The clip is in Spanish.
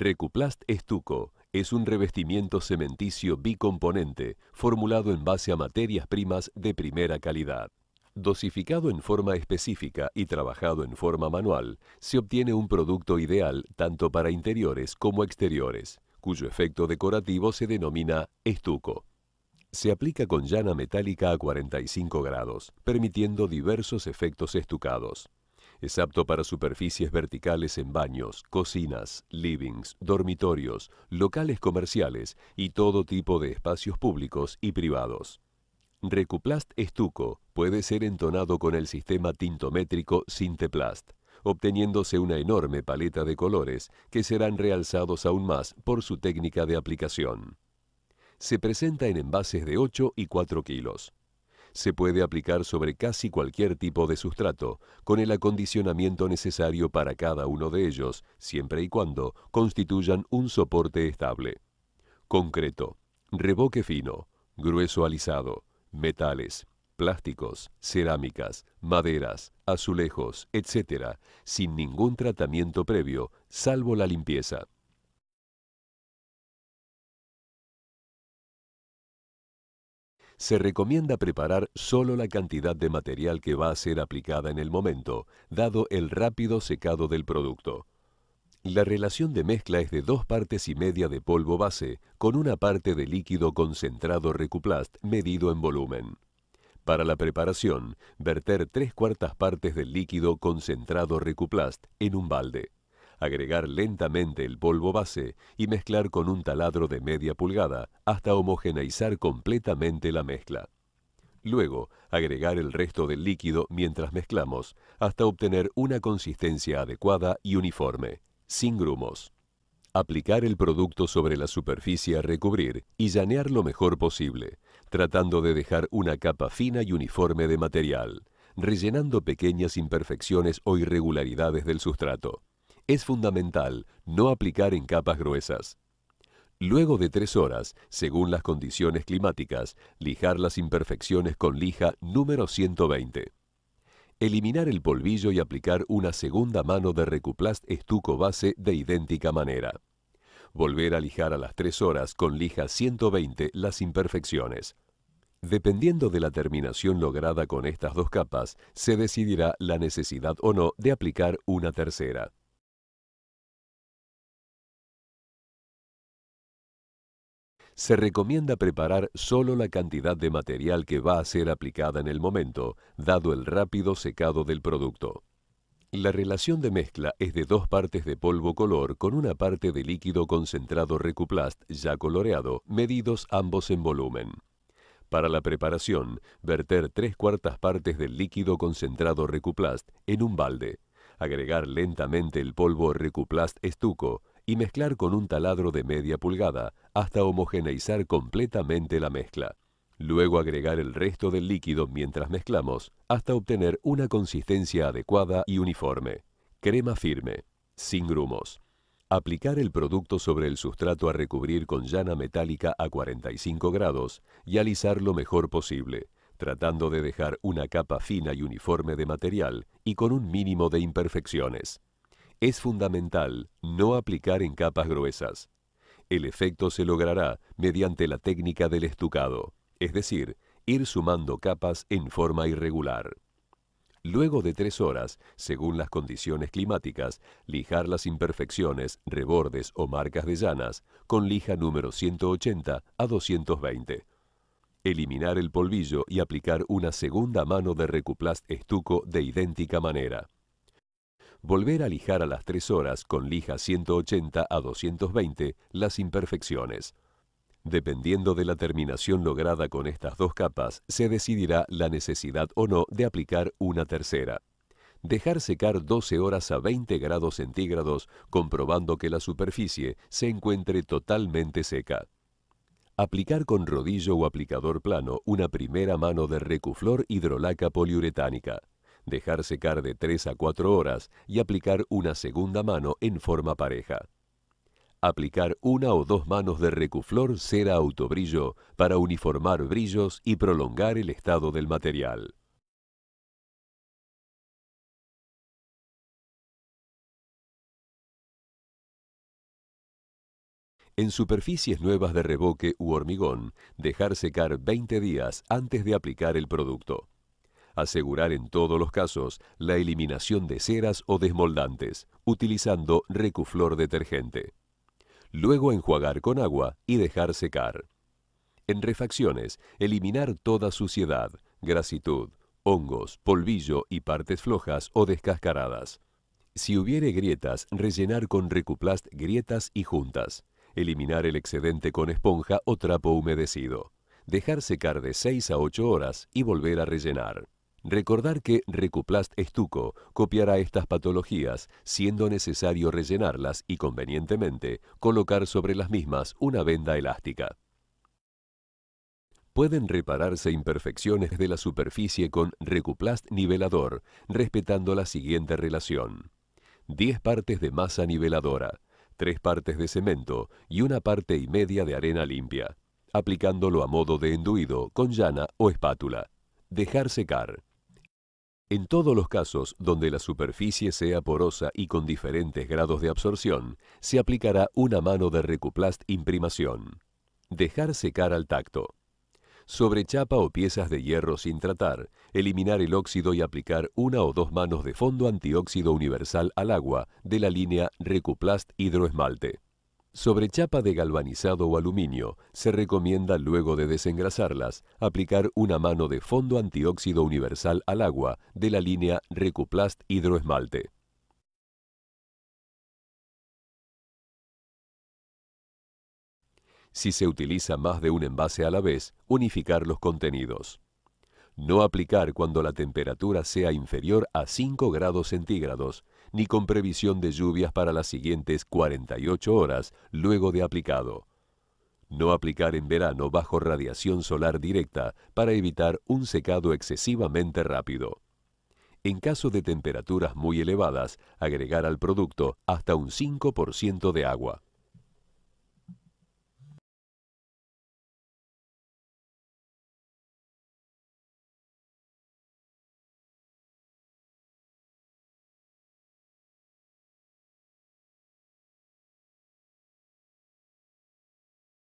Recuplast Estuco es un revestimiento cementicio bicomponente formulado en base a materias primas de primera calidad. Dosificado en forma específica y trabajado en forma manual, se obtiene un producto ideal tanto para interiores como exteriores, cuyo efecto decorativo se denomina estuco. Se aplica con llana metálica a 45 grados, permitiendo diversos efectos estucados. Es apto para superficies verticales en baños, cocinas, livings, dormitorios, locales comerciales y todo tipo de espacios públicos y privados. Recuplast estuco puede ser entonado con el sistema tintométrico Sinteplast, obteniéndose una enorme paleta de colores que serán realzados aún más por su técnica de aplicación. Se presenta en envases de 8 y 4 kilos se puede aplicar sobre casi cualquier tipo de sustrato, con el acondicionamiento necesario para cada uno de ellos, siempre y cuando constituyan un soporte estable. Concreto, revoque fino, grueso alisado, metales, plásticos, cerámicas, maderas, azulejos, etc., sin ningún tratamiento previo, salvo la limpieza. Se recomienda preparar solo la cantidad de material que va a ser aplicada en el momento, dado el rápido secado del producto. La relación de mezcla es de dos partes y media de polvo base con una parte de líquido concentrado Recuplast medido en volumen. Para la preparación, verter tres cuartas partes del líquido concentrado Recuplast en un balde agregar lentamente el polvo base y mezclar con un taladro de media pulgada hasta homogeneizar completamente la mezcla. Luego, agregar el resto del líquido mientras mezclamos hasta obtener una consistencia adecuada y uniforme, sin grumos. Aplicar el producto sobre la superficie a recubrir y llanear lo mejor posible, tratando de dejar una capa fina y uniforme de material, rellenando pequeñas imperfecciones o irregularidades del sustrato es fundamental no aplicar en capas gruesas. Luego de tres horas, según las condiciones climáticas, lijar las imperfecciones con lija número 120. Eliminar el polvillo y aplicar una segunda mano de Recuplast estuco base de idéntica manera. Volver a lijar a las 3 horas con lija 120 las imperfecciones. Dependiendo de la terminación lograda con estas dos capas, se decidirá la necesidad o no de aplicar una tercera. Se recomienda preparar solo la cantidad de material que va a ser aplicada en el momento, dado el rápido secado del producto. La relación de mezcla es de dos partes de polvo color con una parte de líquido concentrado Recuplast ya coloreado, medidos ambos en volumen. Para la preparación, verter tres cuartas partes del líquido concentrado Recuplast en un balde. Agregar lentamente el polvo Recuplast estuco, y mezclar con un taladro de media pulgada hasta homogeneizar completamente la mezcla. Luego agregar el resto del líquido mientras mezclamos hasta obtener una consistencia adecuada y uniforme. Crema firme, sin grumos. Aplicar el producto sobre el sustrato a recubrir con llana metálica a 45 grados y alisar lo mejor posible, tratando de dejar una capa fina y uniforme de material y con un mínimo de imperfecciones. Es fundamental no aplicar en capas gruesas. El efecto se logrará mediante la técnica del estucado, es decir, ir sumando capas en forma irregular. Luego de tres horas, según las condiciones climáticas, lijar las imperfecciones, rebordes o marcas de llanas con lija número 180 a 220. Eliminar el polvillo y aplicar una segunda mano de Recuplast estuco de idéntica manera volver a lijar a las 3 horas con lija 180 a 220 las imperfecciones. Dependiendo de la terminación lograda con estas dos capas, se decidirá la necesidad o no de aplicar una tercera. Dejar secar 12 horas a 20 grados centígrados, comprobando que la superficie se encuentre totalmente seca. Aplicar con rodillo o aplicador plano una primera mano de Recuflor hidrolaca poliuretánica dejar secar de 3 a 4 horas y aplicar una segunda mano en forma pareja. Aplicar una o dos manos de Recuflor cera autobrillo para uniformar brillos y prolongar el estado del material. En superficies nuevas de reboque u hormigón, dejar secar 20 días antes de aplicar el producto asegurar en todos los casos la eliminación de ceras o desmoldantes, utilizando recuflor detergente. Luego enjuagar con agua y dejar secar. En refacciones, eliminar toda suciedad, grasitud, hongos, polvillo y partes flojas o descascaradas. Si hubiere grietas, rellenar con recuplast grietas y juntas. Eliminar el excedente con esponja o trapo humedecido. Dejar secar de 6 a 8 horas y volver a rellenar. Recordar que Recuplast Estuco copiará estas patologías, siendo necesario rellenarlas y convenientemente colocar sobre las mismas una venda elástica. Pueden repararse imperfecciones de la superficie con Recuplast nivelador, respetando la siguiente relación. 10 partes de masa niveladora, 3 partes de cemento y una parte y media de arena limpia, aplicándolo a modo de enduido con llana o espátula. Dejar secar. En todos los casos donde la superficie sea porosa y con diferentes grados de absorción, se aplicará una mano de Recuplast imprimación. Dejar secar al tacto. Sobre chapa o piezas de hierro sin tratar, eliminar el óxido y aplicar una o dos manos de fondo antióxido universal al agua de la línea Recuplast hidroesmalte. Sobre chapa de galvanizado o aluminio, se recomienda luego de desengrasarlas aplicar una mano de fondo antióxido universal al agua de la línea Recuplast Hidroesmalte. Si se utiliza más de un envase a la vez, unificar los contenidos. No aplicar cuando la temperatura sea inferior a 5 grados centígrados ni con previsión de lluvias para las siguientes 48 horas luego de aplicado. No aplicar en verano bajo radiación solar directa para evitar un secado excesivamente rápido. En caso de temperaturas muy elevadas, agregar al producto hasta un 5% de agua.